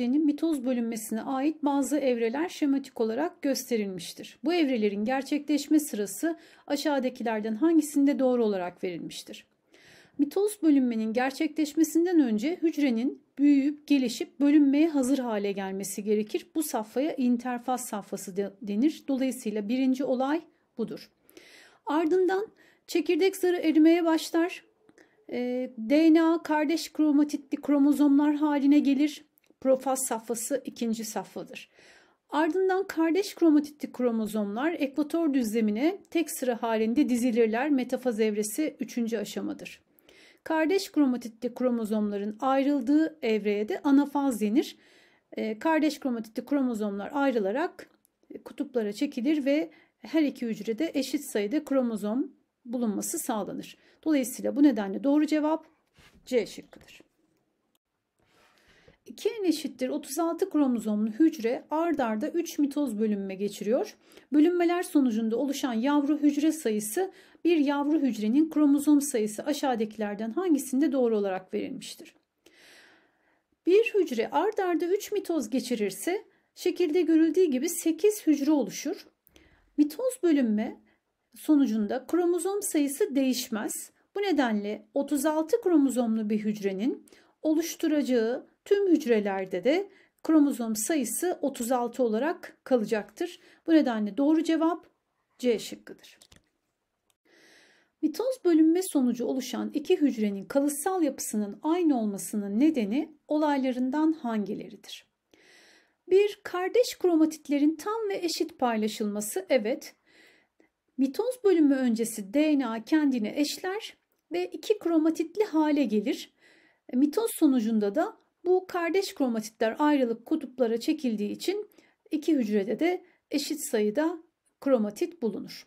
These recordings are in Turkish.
hücrenin mitoz bölünmesine ait bazı evreler şematik olarak gösterilmiştir. Bu evrelerin gerçekleşme sırası aşağıdakilerden hangisinde doğru olarak verilmiştir? Mitoz bölünmenin gerçekleşmesinden önce hücrenin büyüyüp gelişip bölünmeye hazır hale gelmesi gerekir. Bu safhaya interfaz safhası denir. Dolayısıyla birinci olay budur. Ardından çekirdek zarı erimeye başlar. Ee, DNA kardeş kromatitli kromozomlar haline gelir. Profaz safhası ikinci safhadır. Ardından kardeş kromatitli kromozomlar ekvator düzlemine tek sıra halinde dizilirler. Metafaz evresi üçüncü aşamadır. Kardeş kromatitli kromozomların ayrıldığı evreye de anafaz denir. Ee, kardeş kromatitli kromozomlar ayrılarak kutuplara çekilir ve her iki hücrede eşit sayıda kromozom bulunması sağlanır. Dolayısıyla bu nedenle doğru cevap C şıkkıdır. 2N eşittir 36 kromozomlu hücre ardarda arda 3 mitoz bölünme geçiriyor. Bölünmeler sonucunda oluşan yavru hücre sayısı bir yavru hücrenin kromozom sayısı aşağıdakilerden hangisinde doğru olarak verilmiştir? Bir hücre ardarda arda 3 mitoz geçirirse şekilde görüldüğü gibi 8 hücre oluşur. Mitoz bölünme sonucunda kromozom sayısı değişmez. Bu nedenle 36 kromozomlu bir hücrenin oluşturacağı tüm hücrelerde de kromozom sayısı 36 olarak kalacaktır. Bu nedenle doğru cevap C şıkkıdır. Mitoz bölünme sonucu oluşan iki hücrenin kalıtsal yapısının aynı olmasının nedeni olaylarından hangileridir? Bir kardeş kromatitlerin tam ve eşit paylaşılması evet. Mitoz bölümü öncesi DNA kendini eşler ve iki kromatitli hale gelir. Mitoz sonucunda da bu kardeş kromatitler ayrılıp kutuplara çekildiği için iki hücrede de eşit sayıda kromatit bulunur.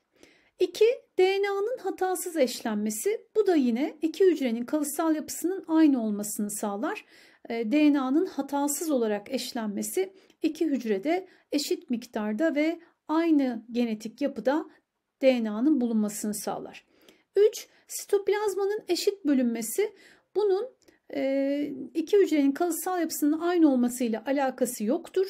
2. DNA'nın hatasız eşlenmesi. Bu da yine iki hücrenin kalıtsal yapısının aynı olmasını sağlar. Ee, DNA'nın hatasız olarak eşlenmesi iki hücrede eşit miktarda ve aynı genetik yapıda DNA'nın bulunmasını sağlar. 3. Sitoplazmanın eşit bölünmesi. Bunun ee, iki hücrenin kalıtsal yapısının aynı olmasıyla alakası yoktur.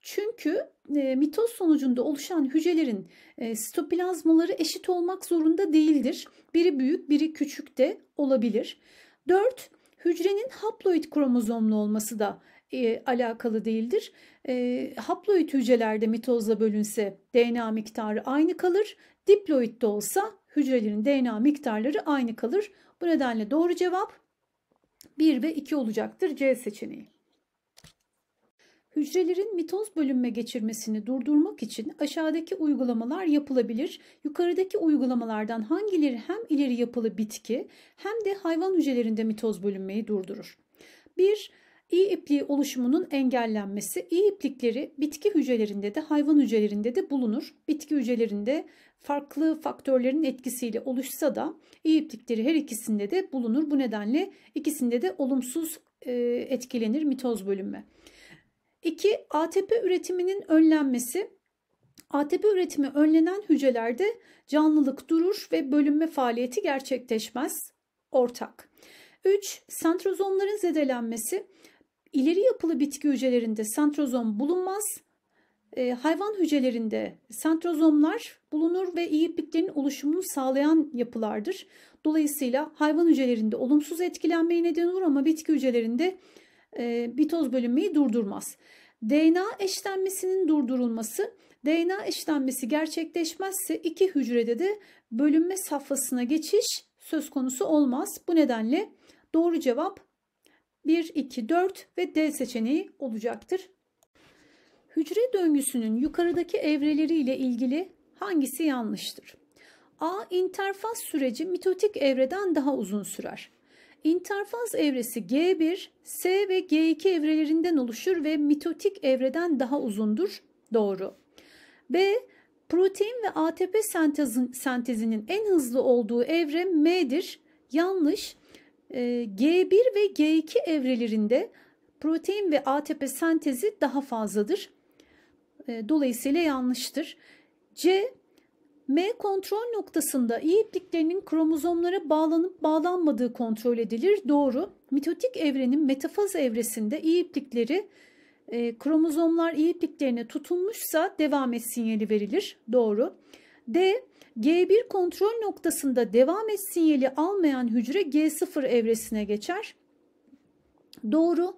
Çünkü e, mitoz sonucunda oluşan hücrelerin e, sitoplazmaları eşit olmak zorunda değildir. Biri büyük, biri küçük de olabilir. 4. Hücrenin haploid kromozomlu olması da e, alakalı değildir. E, haploid hücrelerde mitozla bölünse DNA miktarı aynı kalır. Diploid de olsa hücrelerin DNA miktarları aynı kalır. Bu nedenle doğru cevap 1 ve 2 olacaktır C seçeneği. Hücrelerin mitoz bölünme geçirmesini durdurmak için aşağıdaki uygulamalar yapılabilir. Yukarıdaki uygulamalardan hangileri hem ileri yapılı bitki hem de hayvan hücrelerinde mitoz bölünmeyi durdurur? 1. İyi ipliği oluşumunun engellenmesi. İyi iplikleri bitki hücrelerinde de hayvan hücrelerinde de bulunur. Bitki hücrelerinde farklı faktörlerin etkisiyle oluşsa da iyi iplikleri her ikisinde de bulunur. Bu nedenle ikisinde de olumsuz e, etkilenir mitoz bölünme. 2. ATP üretiminin önlenmesi. ATP üretimi önlenen hücrelerde canlılık durur ve bölünme faaliyeti gerçekleşmez. Ortak. 3. Sentrozomların zedelenmesi. İleri yapılı bitki hücrelerinde sentrozom bulunmaz. E, hayvan hücrelerinde sentrozomlar bulunur ve iyi ipliklerin oluşumunu sağlayan yapılardır. Dolayısıyla hayvan hücrelerinde olumsuz etkilenmeye neden olur ama bitki hücrelerinde e, bitoz bölünmeyi durdurmaz. DNA eşlenmesinin durdurulması, DNA eşlenmesi gerçekleşmezse iki hücrede de bölünme safhasına geçiş söz konusu olmaz. Bu nedenle doğru cevap 1, 2, 4 ve D seçeneği olacaktır. Hücre döngüsünün yukarıdaki evreleri ile ilgili hangisi yanlıştır? A. İnterfaz süreci mitotik evreden daha uzun sürer. İnterfaz evresi G1, S ve G2 evrelerinden oluşur ve mitotik evreden daha uzundur. Doğru. B. Protein ve ATP sentezinin en hızlı olduğu evre M'dir. Yanlış. Ee, G1 ve G2 evrelerinde protein ve ATP sentezi daha fazladır. Ee, dolayısıyla yanlıştır. C M kontrol noktasında iyi kromozomlara bağlanıp bağlanmadığı kontrol edilir. Doğru. Mitotik evrenin metafaz evresinde iyi iplikleri e, kromozomlar iyi ipliklerine tutunmuşsa devam et sinyali verilir. Doğru. D G1 kontrol noktasında devam et sinyali almayan hücre G0 evresine geçer. Doğru.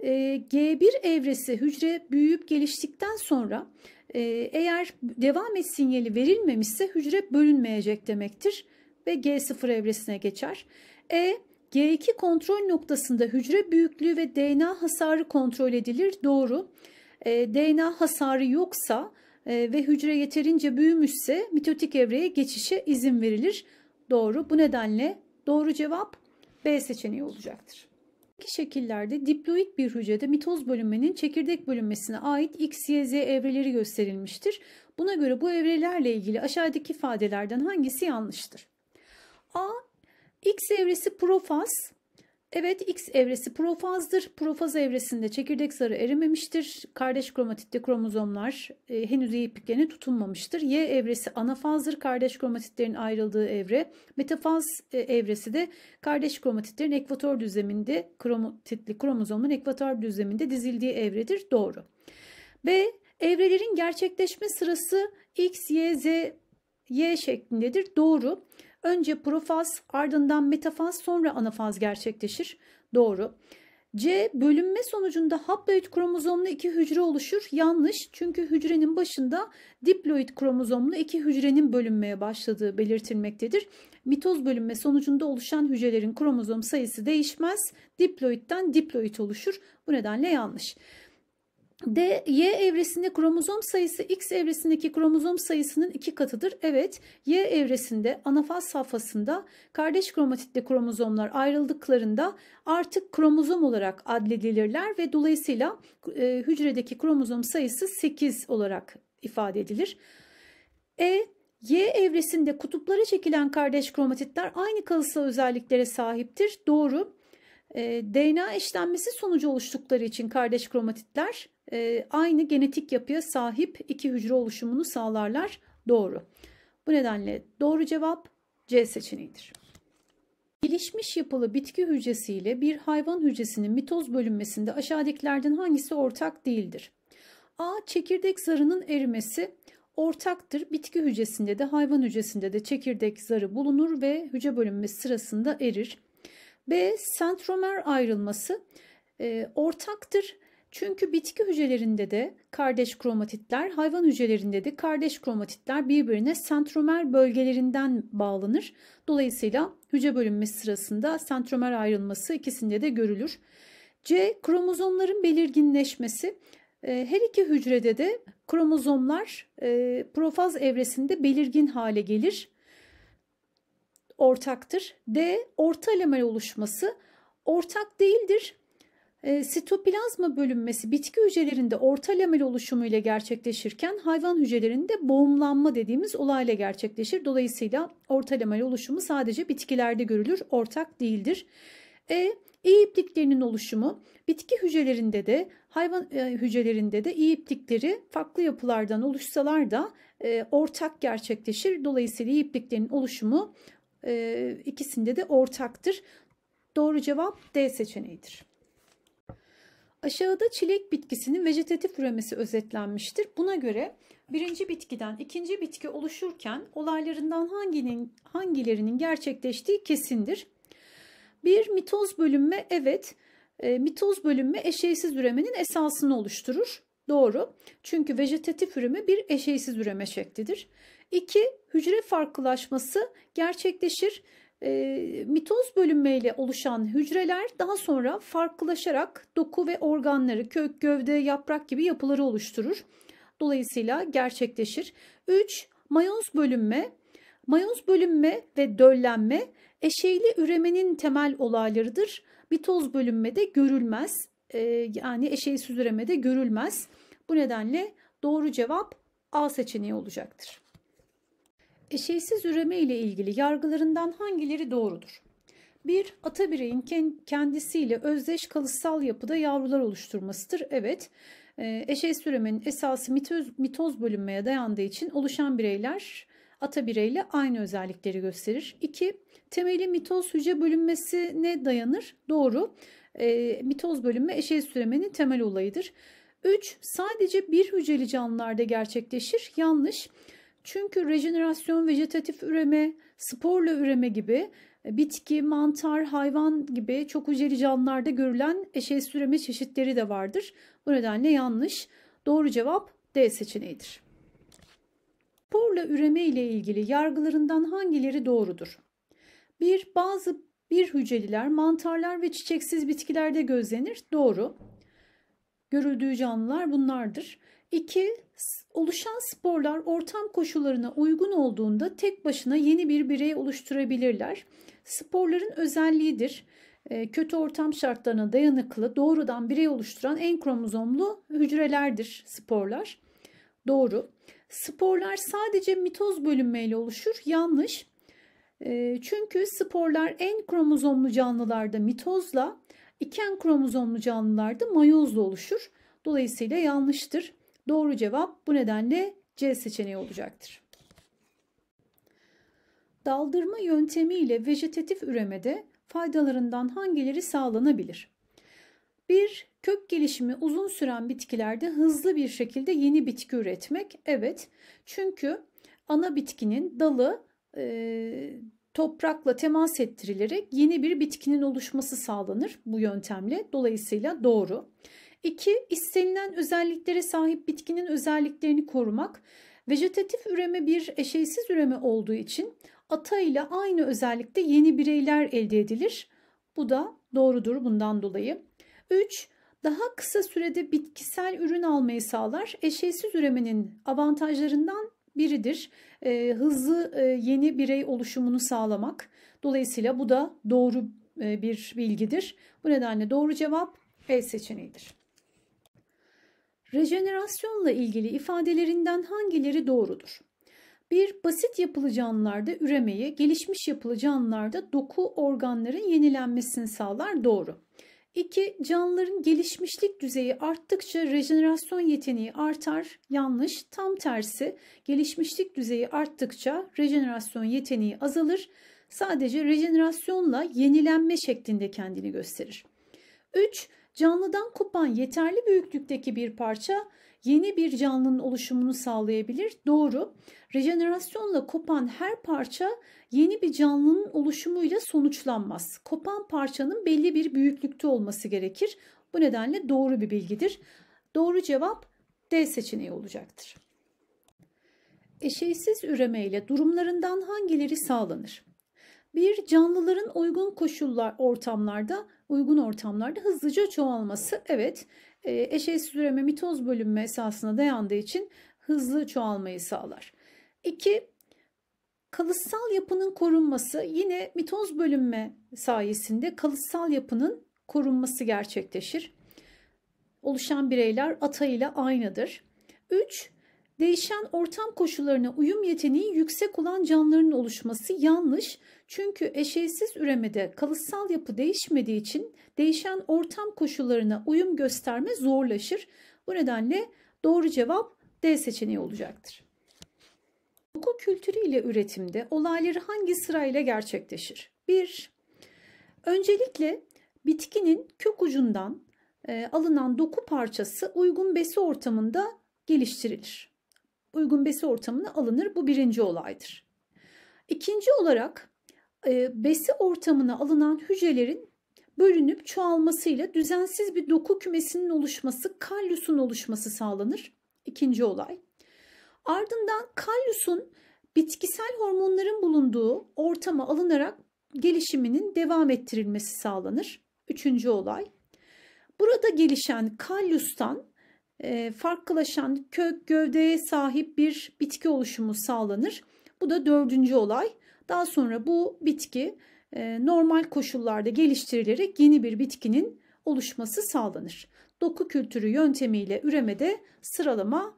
Ee, G1 evresi hücre büyüyüp geliştikten sonra e, eğer devam et sinyali verilmemişse hücre bölünmeyecek demektir ve G0 evresine geçer. E G2 kontrol noktasında hücre büyüklüğü ve DNA hasarı kontrol edilir. Doğru. E, DNA hasarı yoksa ee, ve hücre yeterince büyümüşse mitotik evreye geçişe izin verilir. Doğru. Bu nedenle doğru cevap B seçeneği olacaktır. İki şekillerde diploid bir hücrede mitoz bölünmenin çekirdek bölünmesine ait X, Y, Z evreleri gösterilmiştir. Buna göre bu evrelerle ilgili aşağıdaki ifadelerden hangisi yanlıştır? A. X evresi profaz, Evet X evresi profazdır. Profaz evresinde çekirdek zarı erimemiştir. Kardeş kromatitte kromozomlar e, henüz yepyeni tutunmamıştır. Y evresi anafazdır. Kardeş kromatitlerin ayrıldığı evre. Metafaz e, evresi de kardeş kromatitlerin ekvator düzleminde kromatitli kromozomun ekvator düzleminde dizildiği evredir. Doğru. B. Evrelerin gerçekleşme sırası X, Y, Z, Y şeklindedir. Doğru. Önce profaz, ardından metafaz, sonra anafaz gerçekleşir. Doğru. C. Bölünme sonucunda haploid kromozomlu iki hücre oluşur. Yanlış çünkü hücrenin başında diploid kromozomlu iki hücrenin bölünmeye başladığı belirtilmektedir. Mitoz bölünme sonucunda oluşan hücrelerin kromozom sayısı değişmez. Diploid'den diploid oluşur. Bu nedenle yanlış. D, Y evresinde kromozom sayısı X evresindeki kromozom sayısının iki katıdır. Evet, Y evresinde anafaz safhasında kardeş kromatitle kromozomlar ayrıldıklarında artık kromozom olarak adledilirler ve dolayısıyla e, hücredeki kromozom sayısı 8 olarak ifade edilir. E, Y evresinde kutuplara çekilen kardeş kromatitler aynı kalıtsal özelliklere sahiptir. Doğru. E, DNA eşlenmesi sonucu oluştukları için kardeş kromatitler e, aynı genetik yapıya sahip iki hücre oluşumunu sağlarlar. Doğru. Bu nedenle doğru cevap C seçeneğidir. Gelişmiş yapılı bitki hücresi ile bir hayvan hücresinin mitoz bölünmesinde aşağıdakilerden hangisi ortak değildir? A. Çekirdek zarının erimesi ortaktır. Bitki hücresinde de hayvan hücresinde de çekirdek zarı bulunur ve hücre bölünmesi sırasında erir. B. Sentromer ayrılması e, ortaktır. Çünkü bitki hücrelerinde de kardeş kromatitler, hayvan hücrelerinde de kardeş kromatitler birbirine sentromer bölgelerinden bağlanır. Dolayısıyla hücre bölünmesi sırasında sentromer ayrılması ikisinde de görülür. C. Kromozomların belirginleşmesi. Ee, her iki hücrede de kromozomlar e, profaz evresinde belirgin hale gelir. Ortaktır. D. Orta lamel oluşması. Ortak değildir e, sitoplazma bölünmesi bitki hücrelerinde orta lamel oluşumuyla gerçekleşirken hayvan hücrelerinde boğumlanma dediğimiz olayla gerçekleşir. Dolayısıyla orta lamel oluşumu sadece bitkilerde görülür, ortak değildir. E, iyi ipliklerinin oluşumu bitki hücrelerinde de hayvan e, hücrelerinde de iyi iplikleri farklı yapılardan oluşsalar da e, ortak gerçekleşir. Dolayısıyla iyi ipliklerin oluşumu e, ikisinde de ortaktır. Doğru cevap D seçeneğidir. Aşağıda çilek bitkisinin vejetatif üremesi özetlenmiştir. Buna göre birinci bitkiden ikinci bitki oluşurken olaylarından hanginin, hangilerinin gerçekleştiği kesindir. Bir mitoz bölünme evet e, mitoz bölünme eşeysiz üremenin esasını oluşturur. Doğru çünkü vejetatif üreme bir eşeysiz üreme şeklidir. İki Hücre farklılaşması gerçekleşir. E, mitoz bölünmeyle oluşan hücreler daha sonra farklılaşarak doku ve organları, kök, gövde, yaprak gibi yapıları oluşturur. Dolayısıyla gerçekleşir. 3. Mayoz bölünme. Mayoz bölünme ve döllenme eşeyli üremenin temel olaylarıdır. Mitoz bölünmede görülmez. E, yani üreme de görülmez. Bu nedenle doğru cevap A seçeneği olacaktır. Eşeysiz üreme ile ilgili yargılarından hangileri doğrudur? Bir Ata bireyin kendisiyle özdeş kalıtsal yapıda yavrular oluşturmasıdır. Evet, e, eşeysiz üremenin esası mitoz, mitoz bölünmeye dayandığı için oluşan bireyler ata bireyle aynı özellikleri gösterir. İki Temeli mitoz hücre bölünmesine dayanır. Doğru. E, mitoz bölünme eşeysiz üremenin temel olayıdır. 3. Sadece bir hücreli canlılarda gerçekleşir. Yanlış. Çünkü rejenerasyon, vejetatif üreme, sporla üreme gibi e, bitki, mantar, hayvan gibi çok hücreli canlılarda görülen eşeğsiz üreme çeşitleri de vardır. Bu nedenle yanlış. Doğru cevap D seçeneğidir. Sporla üreme ile ilgili yargılarından hangileri doğrudur? Bir Bazı bir hücreliler mantarlar ve çiçeksiz bitkilerde gözlenir. Doğru. Görüldüğü canlılar bunlardır. 2. Oluşan sporlar ortam koşullarına uygun olduğunda tek başına yeni bir birey oluşturabilirler. Sporların özelliğidir. Ee, kötü ortam şartlarına dayanıklı doğrudan birey oluşturan en kromozomlu hücrelerdir sporlar. Doğru. Sporlar sadece mitoz bölünmeyle oluşur. Yanlış. Ee, çünkü sporlar en kromozomlu canlılarda mitozla, iken kromozomlu canlılarda mayozla oluşur. Dolayısıyla yanlıştır. Doğru cevap bu nedenle C seçeneği olacaktır. Daldırma yöntemiyle vejetatif üremede faydalarından hangileri sağlanabilir? 1. Kök gelişimi uzun süren bitkilerde hızlı bir şekilde yeni bitki üretmek. Evet çünkü ana bitkinin dalı e, toprakla temas ettirilerek yeni bir bitkinin oluşması sağlanır bu yöntemle. Dolayısıyla doğru. 2. istenilen özelliklere sahip bitkinin özelliklerini korumak. Vejetatif üreme bir eşeysiz üreme olduğu için ata ile aynı özellikte yeni bireyler elde edilir. Bu da doğrudur bundan dolayı. 3. Daha kısa sürede bitkisel ürün almayı sağlar. Eşeysiz üremenin avantajlarından biridir. E, hızlı e, yeni birey oluşumunu sağlamak. Dolayısıyla bu da doğru e, bir bilgidir. Bu nedenle doğru cevap E seçeneğidir. Rejenerasyonla ilgili ifadelerinden hangileri doğrudur? Bir basit yapılı canlılarda üremeyi, gelişmiş yapılı canlılarda doku organların yenilenmesini sağlar doğru. 2. Canlıların gelişmişlik düzeyi arttıkça rejenerasyon yeteneği artar. Yanlış. Tam tersi. Gelişmişlik düzeyi arttıkça rejenerasyon yeteneği azalır. Sadece rejenerasyonla yenilenme şeklinde kendini gösterir. 3. Canlıdan kopan yeterli büyüklükteki bir parça yeni bir canlının oluşumunu sağlayabilir. Doğru. Rejenerasyonla kopan her parça yeni bir canlının oluşumuyla sonuçlanmaz. Kopan parçanın belli bir büyüklükte olması gerekir. Bu nedenle doğru bir bilgidir. Doğru cevap D seçeneği olacaktır. Eşeğsiz üreme ile durumlarından hangileri sağlanır? Bir canlıların uygun koşullar ortamlarda, uygun ortamlarda hızlıca çoğalması. Evet, e, eşeğsiz üreme mitoz bölünme esasına dayandığı için hızlı çoğalmayı sağlar. 2. Kalıtsal yapının korunması yine mitoz bölünme sayesinde kalıtsal yapının korunması gerçekleşir. Oluşan bireyler ata ile aynıdır. 3. Değişen ortam koşullarına uyum yeteneği yüksek olan canlıların oluşması yanlış. Çünkü eşeğsiz üremede kalıtsal yapı değişmediği için değişen ortam koşullarına uyum gösterme zorlaşır. Bu nedenle doğru cevap D seçeneği olacaktır. Doku kültürü ile üretimde olayları hangi sırayla gerçekleşir? 1. Öncelikle bitkinin kök ucundan e, alınan doku parçası uygun besi ortamında geliştirilir uygun besi ortamına alınır. Bu birinci olaydır. İkinci olarak e, besi ortamına alınan hücrelerin bölünüp çoğalmasıyla düzensiz bir doku kümesinin oluşması, kalyusun oluşması sağlanır. İkinci olay. Ardından kalyusun bitkisel hormonların bulunduğu ortama alınarak gelişiminin devam ettirilmesi sağlanır. Üçüncü olay. Burada gelişen kalyustan e, farklılaşan kök gövdeye sahip bir bitki oluşumu sağlanır. Bu da dördüncü olay. Daha sonra bu bitki e, normal koşullarda geliştirilerek yeni bir bitkinin oluşması sağlanır. Doku kültürü yöntemiyle üremede sıralama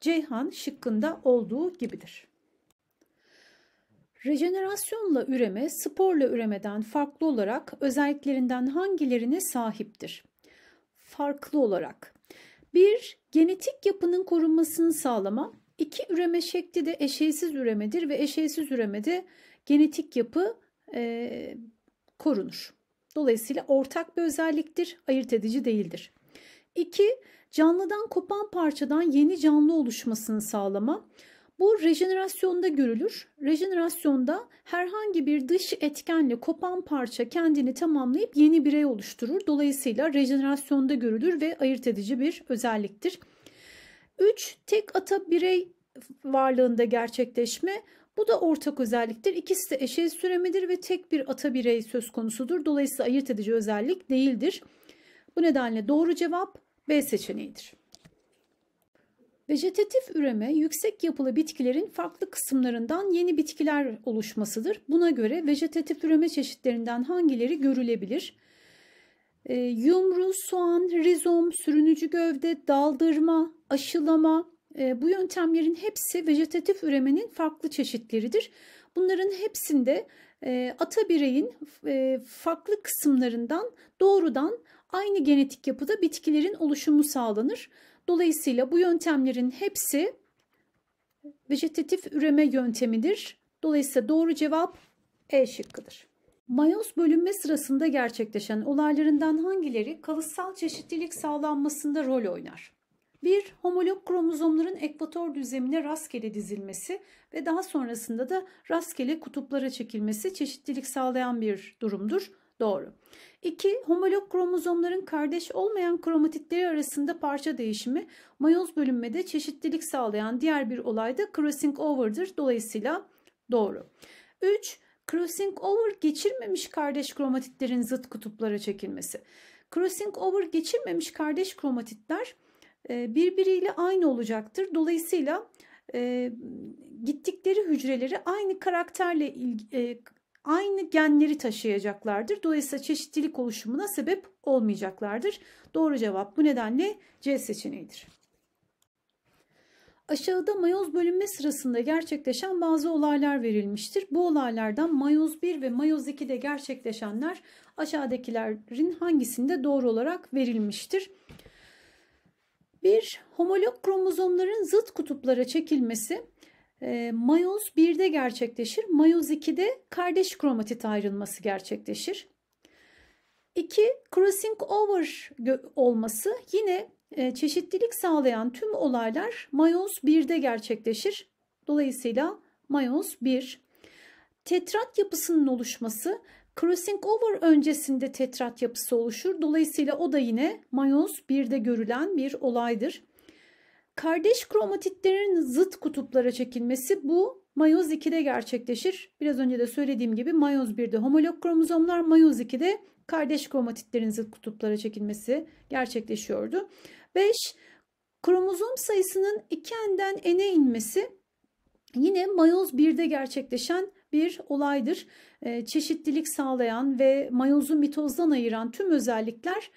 Ceyhan şıkkında olduğu gibidir. Rejenerasyonla üreme, sporla üremeden farklı olarak özelliklerinden hangilerine sahiptir? Farklı olarak bir, genetik yapının korunmasını sağlama. İki, üreme şekli de eşeysiz üremedir ve eşeysiz üremede genetik yapı e, korunur. Dolayısıyla ortak bir özelliktir, ayırt edici değildir. İki Canlıdan kopan parçadan yeni canlı oluşmasını sağlama. Bu rejenerasyonda görülür. Rejenerasyonda herhangi bir dış etkenle kopan parça kendini tamamlayıp yeni birey oluşturur. Dolayısıyla rejenerasyonda görülür ve ayırt edici bir özelliktir. 3. Tek ata birey varlığında gerçekleşme. Bu da ortak özelliktir. İkisi de eşeği süremidir ve tek bir ata birey söz konusudur. Dolayısıyla ayırt edici özellik değildir. Bu nedenle doğru cevap B seçeneğidir. Vejetatif üreme yüksek yapılı bitkilerin farklı kısımlarından yeni bitkiler oluşmasıdır. Buna göre vejetatif üreme çeşitlerinden hangileri görülebilir? E, yumru, soğan, rizom, sürünücü gövde, daldırma, aşılama e, bu yöntemlerin hepsi vejetatif üremenin farklı çeşitleridir. Bunların hepsinde e, ata bireyin e, farklı kısımlarından doğrudan aynı genetik yapıda bitkilerin oluşumu sağlanır. Dolayısıyla bu yöntemlerin hepsi vejetatif üreme yöntemidir. Dolayısıyla doğru cevap E şıkkıdır. Mayoz bölünme sırasında gerçekleşen olaylarından hangileri kalıtsal çeşitlilik sağlanmasında rol oynar? 1. Homolog kromozomların ekvator düzlemine rastgele dizilmesi ve daha sonrasında da rastgele kutuplara çekilmesi çeşitlilik sağlayan bir durumdur. Doğru. 2. Homolog kromozomların kardeş olmayan kromatitleri arasında parça değişimi mayoz bölünmede çeşitlilik sağlayan diğer bir olay da crossing over'dır. Dolayısıyla doğru. 3. Crossing over geçirmemiş kardeş kromatitlerin zıt kutuplara çekilmesi. Crossing over geçirmemiş kardeş kromatitler e, birbiriyle aynı olacaktır. Dolayısıyla e, gittikleri hücreleri aynı karakterle ilgili e, aynı genleri taşıyacaklardır. Dolayısıyla çeşitlilik oluşumuna sebep olmayacaklardır. Doğru cevap bu nedenle C seçeneğidir. Aşağıda mayoz bölünme sırasında gerçekleşen bazı olaylar verilmiştir. Bu olaylardan mayoz 1 ve mayoz 2'de gerçekleşenler aşağıdakilerin hangisinde doğru olarak verilmiştir? 1. Homolog kromozomların zıt kutuplara çekilmesi mayoz 1'de gerçekleşir. Mayoz 2'de kardeş kromatit ayrılması gerçekleşir. 2. Crossing over olması yine çeşitlilik sağlayan tüm olaylar mayoz 1'de gerçekleşir. Dolayısıyla mayoz 1. Tetrat yapısının oluşması crossing over öncesinde tetrat yapısı oluşur. Dolayısıyla o da yine mayoz 1'de görülen bir olaydır. Kardeş kromatitlerin zıt kutuplara çekilmesi bu mayoz 2'de gerçekleşir. Biraz önce de söylediğim gibi mayoz 1'de homolog kromozomlar, mayoz 2'de kardeş kromatitlerin zıt kutuplara çekilmesi gerçekleşiyordu. 5. Kromozom sayısının 2n'den n'e inmesi yine mayoz 1'de gerçekleşen bir olaydır. Ee, çeşitlilik sağlayan ve mayozu mitozdan ayıran tüm özellikler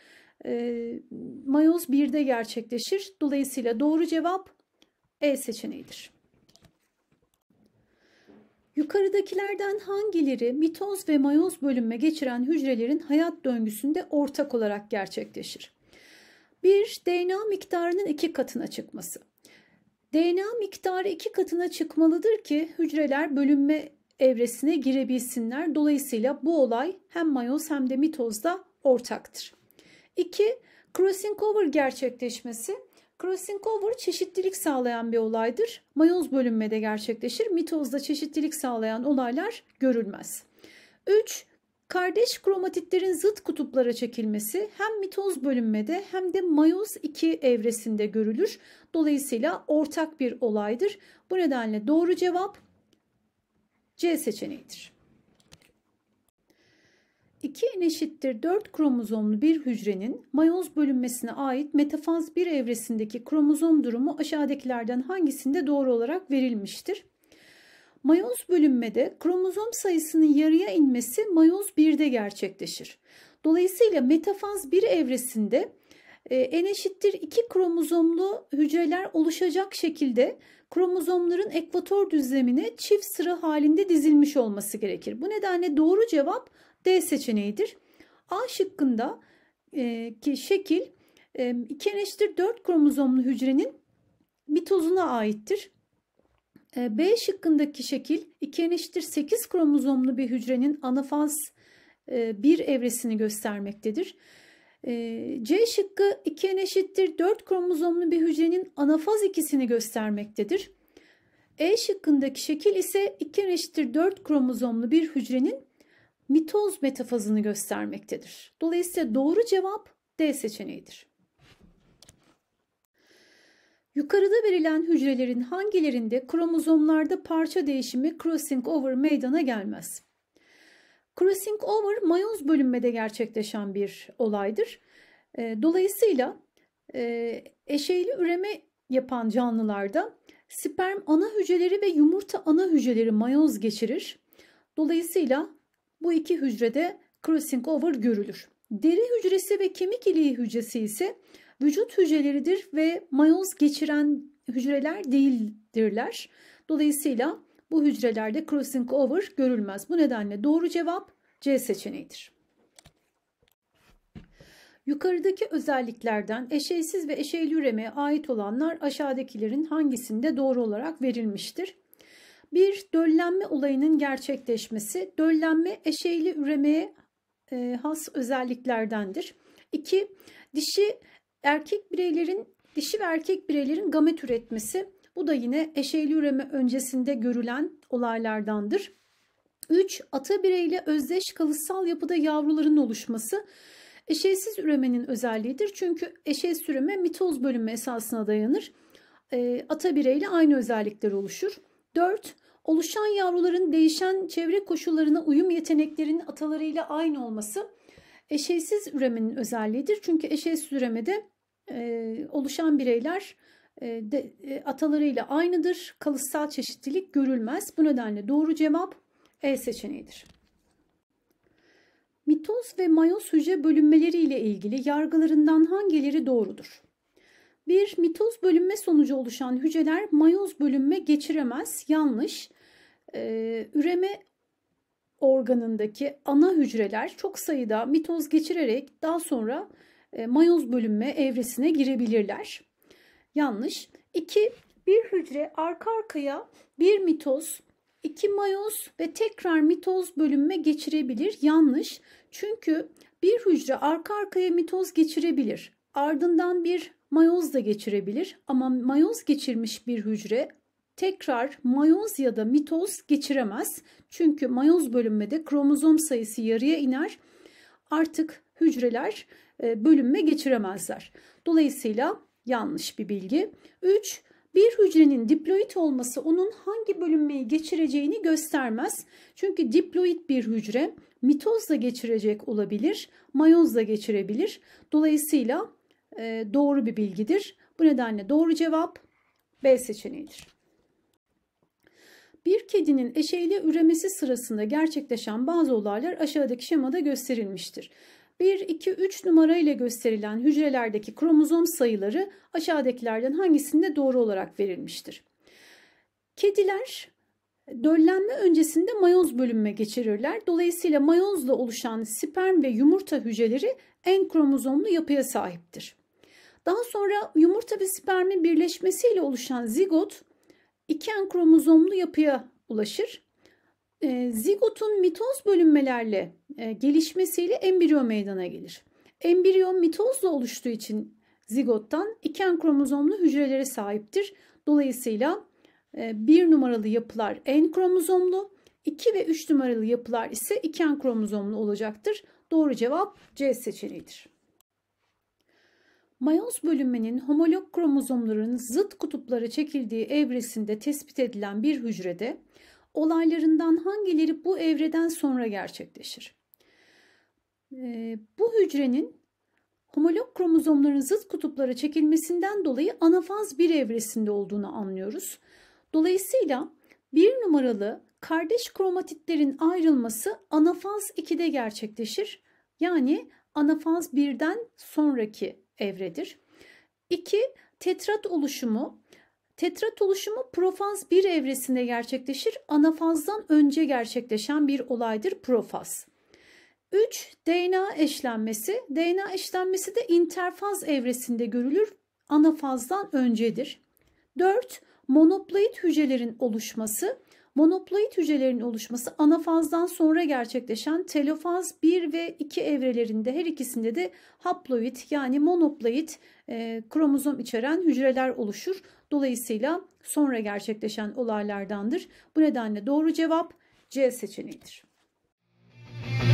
e, mayoz 1'de gerçekleşir. Dolayısıyla doğru cevap E seçeneğidir. Yukarıdakilerden hangileri mitoz ve mayoz bölünme geçiren hücrelerin hayat döngüsünde ortak olarak gerçekleşir? 1. DNA miktarının iki katına çıkması. DNA miktarı iki katına çıkmalıdır ki hücreler bölünme evresine girebilsinler. Dolayısıyla bu olay hem mayoz hem de mitozda ortaktır. 2. Crossing over gerçekleşmesi. Crossing over çeşitlilik sağlayan bir olaydır. Mayoz bölünmede gerçekleşir. Mitozda çeşitlilik sağlayan olaylar görülmez. 3. Kardeş kromatitlerin zıt kutuplara çekilmesi hem mitoz bölünmede hem de mayoz 2 evresinde görülür. Dolayısıyla ortak bir olaydır. Bu nedenle doğru cevap C seçeneğidir. 2 en eşittir 4 kromozomlu bir hücrenin mayoz bölünmesine ait metafaz 1 evresindeki kromozom durumu aşağıdakilerden hangisinde doğru olarak verilmiştir? Mayoz bölünmede kromozom sayısının yarıya inmesi mayoz 1'de gerçekleşir. Dolayısıyla metafaz 1 evresinde en eşittir 2 kromozomlu hücreler oluşacak şekilde kromozomların ekvator düzlemine çift sıra halinde dizilmiş olması gerekir. Bu nedenle doğru cevap D seçeneğidir. A şıkkında e, ki şekil e, 2 eşittir 4 kromozomlu hücrenin mitozuna aittir. E, B şıkkındaki şekil 2 eşittir 8 kromozomlu bir hücrenin anafaz e, bir evresini göstermektedir. E, C şıkkı 2 en eşittir 4 kromozomlu bir hücrenin anafaz ikisini göstermektedir. E şıkkındaki şekil ise 2 en eşittir 4 kromozomlu bir hücrenin mitoz metafazını göstermektedir. Dolayısıyla doğru cevap D seçeneğidir. Yukarıda verilen hücrelerin hangilerinde kromozomlarda parça değişimi crossing over meydana gelmez? Crossing over mayoz bölünmede gerçekleşen bir olaydır. Ee, dolayısıyla e, eşeyli üreme yapan canlılarda sperm ana hücreleri ve yumurta ana hücreleri mayoz geçirir. Dolayısıyla bu iki hücrede crossing over görülür. Deri hücresi ve kemik iliği hücresi ise vücut hücreleridir ve mayoz geçiren hücreler değildirler. Dolayısıyla bu hücrelerde crossing over görülmez. Bu nedenle doğru cevap C seçeneğidir. Yukarıdaki özelliklerden eşeysiz ve eşeyli üreme ait olanlar aşağıdakilerin hangisinde doğru olarak verilmiştir? Bir döllenme olayının gerçekleşmesi, döllenme eşeğli üremeye e, has özelliklerdendir. İki, dişi erkek bireylerin dişi ve erkek bireylerin gamet üretmesi. Bu da yine eşeğli üreme öncesinde görülen olaylardandır. 3. Ata bireyle özdeş kalıtsal yapıda yavruların oluşması eşeğsiz üremenin özelliğidir. Çünkü eşeğsiz üreme mitoz bölünme esasına dayanır. E, ata bireyle aynı özellikler oluşur. 4. Oluşan yavruların değişen çevre koşullarına uyum yeteneklerinin atalarıyla aynı olması eşeysiz üremenin özelliğidir. Çünkü eşeysiz üremede e, oluşan bireyler e, de, e, atalarıyla aynıdır. Kalıtsal çeşitlilik görülmez. Bu nedenle doğru cevap E seçeneğidir. Mitoz ve mayoz hücre bölünmeleri ile ilgili yargılarından hangileri doğrudur? Bir mitoz bölünme sonucu oluşan hücreler mayoz bölünme geçiremez. Yanlış. Ee, üreme organındaki ana hücreler çok sayıda mitoz geçirerek daha sonra e, mayoz bölünme evresine girebilirler. Yanlış. 2. Bir hücre arka arkaya bir mitoz, iki mayoz ve tekrar mitoz bölünme geçirebilir. Yanlış. Çünkü bir hücre arka arkaya mitoz geçirebilir. Ardından bir mayoz da geçirebilir ama mayoz geçirmiş bir hücre tekrar mayoz ya da mitoz geçiremez. Çünkü mayoz bölünmede kromozom sayısı yarıya iner. Artık hücreler e, bölünme geçiremezler. Dolayısıyla yanlış bir bilgi. 3. Bir hücrenin diploid olması onun hangi bölünmeyi geçireceğini göstermez. Çünkü diploid bir hücre mitozla geçirecek olabilir, mayozla geçirebilir. Dolayısıyla ee, doğru bir bilgidir. Bu nedenle doğru cevap B seçeneğidir. Bir kedinin eşeğiyle üremesi sırasında gerçekleşen bazı olaylar aşağıdaki şemada gösterilmiştir. 1, 2, 3 numara ile gösterilen hücrelerdeki kromozom sayıları aşağıdakilerden hangisinde doğru olarak verilmiştir? Kediler döllenme öncesinde mayoz bölünme geçirirler. Dolayısıyla mayozla oluşan sperm ve yumurta hücreleri en kromozomlu yapıya sahiptir. Daha sonra yumurta ve spermin birleşmesiyle oluşan zigot iken kromozomlu yapıya ulaşır. Ee, zigotun mitoz bölünmelerle e, gelişmesiyle embriyo meydana gelir. Embriyo mitozla oluştuğu için zigottan iken kromozomlu hücrelere sahiptir. Dolayısıyla e, bir numaralı yapılar en kromozomlu, 2 ve 3 numaralı yapılar ise iken kromozomlu olacaktır. Doğru cevap C seçeneğidir. Mayoz bölünmenin homolog kromozomların zıt kutuplara çekildiği evresinde tespit edilen bir hücrede olaylarından hangileri bu evreden sonra gerçekleşir? E, bu hücrenin homolog kromozomların zıt kutuplara çekilmesinden dolayı anafaz bir evresinde olduğunu anlıyoruz. Dolayısıyla bir numaralı kardeş kromatitlerin ayrılması anafaz 2'de gerçekleşir. Yani anafaz 1'den sonraki evredir. 2. Tetrat oluşumu Tetrat oluşumu profaz 1 evresinde gerçekleşir. Anafazdan önce gerçekleşen bir olaydır profaz. 3. DNA eşlenmesi. DNA eşlenmesi de interfaz evresinde görülür. Anafazdan öncedir. 4. Monoploid hücrelerin oluşması. Monoploid hücrelerin oluşması anafazdan sonra gerçekleşen telofaz 1 ve 2 evrelerinde her ikisinde de haploid yani monoploid e, kromozom içeren hücreler oluşur. Dolayısıyla sonra gerçekleşen olaylardandır. Bu nedenle doğru cevap C seçeneğidir. Müzik